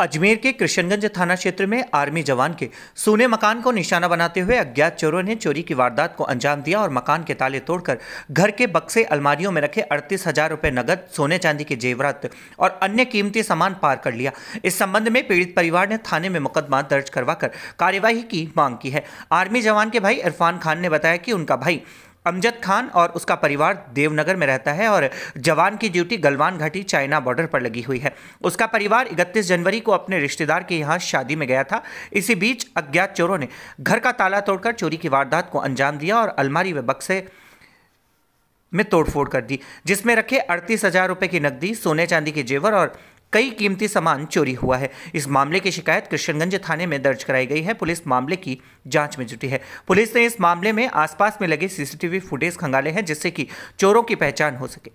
अजमेर के कृष्णगंज थाना क्षेत्र में आर्मी जवान के सोने मकान को निशाना बनाते हुए अज्ञात चोरों ने चोरी की वारदात को अंजाम दिया और मकान के ताले तोड़कर घर के बक्से अलमारियों में रखे अड़तीस हजार रुपये नगद सोने चांदी के जेवरात और अन्य कीमती सामान पार कर लिया इस संबंध में पीड़ित परिवार ने थाने में मुकदमा दर्ज करवाकर कार्यवाही की मांग की है आर्मी जवान के भाई इरफान खान ने बताया कि उनका भाई अमजद खान और उसका परिवार देवनगर में रहता है और जवान की ड्यूटी गलवान घाटी चाइना बॉर्डर पर लगी हुई है उसका परिवार 31 जनवरी को अपने रिश्तेदार के यहाँ शादी में गया था इसी बीच अज्ञात चोरों ने घर का ताला तोड़कर चोरी की वारदात को अंजाम दिया और अलमारी व बक्से में तोड़फोड़ कर दी जिसमें रखे अड़तीस हज़ार रुपये की नकदी सोने चांदी के जेवर और कई कीमती सामान चोरी हुआ है इस मामले की शिकायत किशनगंज थाने में दर्ज कराई गई है पुलिस मामले की जांच में जुटी है पुलिस ने इस मामले में आसपास में लगे सीसीटीवी फुटेज खंगाले हैं जिससे कि चोरों की पहचान हो सके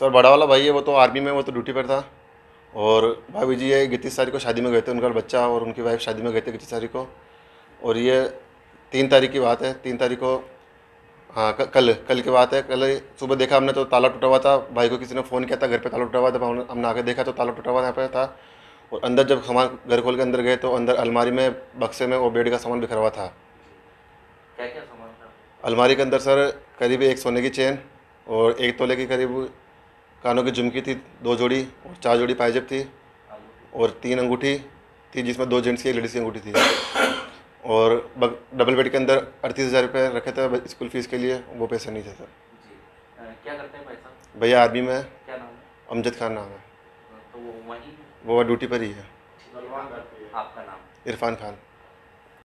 सर बड़ा वाला भाई है वो तो आर्मी में वो तो ड्यूटी पर था और भाभी जी ये इकतीस तारीख को शादी में गए थे उनका बच्चा और उनकी वाइफ शादी में गए थे इकतीस तारीख को और ये तीन तारीख की बात है तीन तारीख को हाँ कल कल की बात है कल सुबह देखा हमने तो ताला टूटा हुआ था भाई को किसी ने फ़ोन किया था घर पे ताला टूटा हुआ था हमने हमने आगे देखा तो ताला टूटा हुआ यहाँ पे था और अंदर जब सामान घर खोल के अंदर गए तो अंदर अलमारी में बक्से में वो बेड का सामान बिखरा हुआ था क्या क्या सामान था अलमारी के अंदर सर करीब एक सोने की चेन और एक तोले की करीब कानों की झुमकी थी दो जोड़ी और चार जोड़ी पाइजब थी और तीन अंगूठी थी जिसमें दो जेंट्स की लेडीज़ की अंगूठी थी और डबल बेड के अंदर अड़तीस हज़ार रुपये रखे थे स्कूल फीस के लिए वो पैसे नहीं थे सर क्या करते हैं भैया आर्मी में है क्या नाम अमजद खान नाम है तो वो वो ड्यूटी पर ही है आपका नाम इरफान खान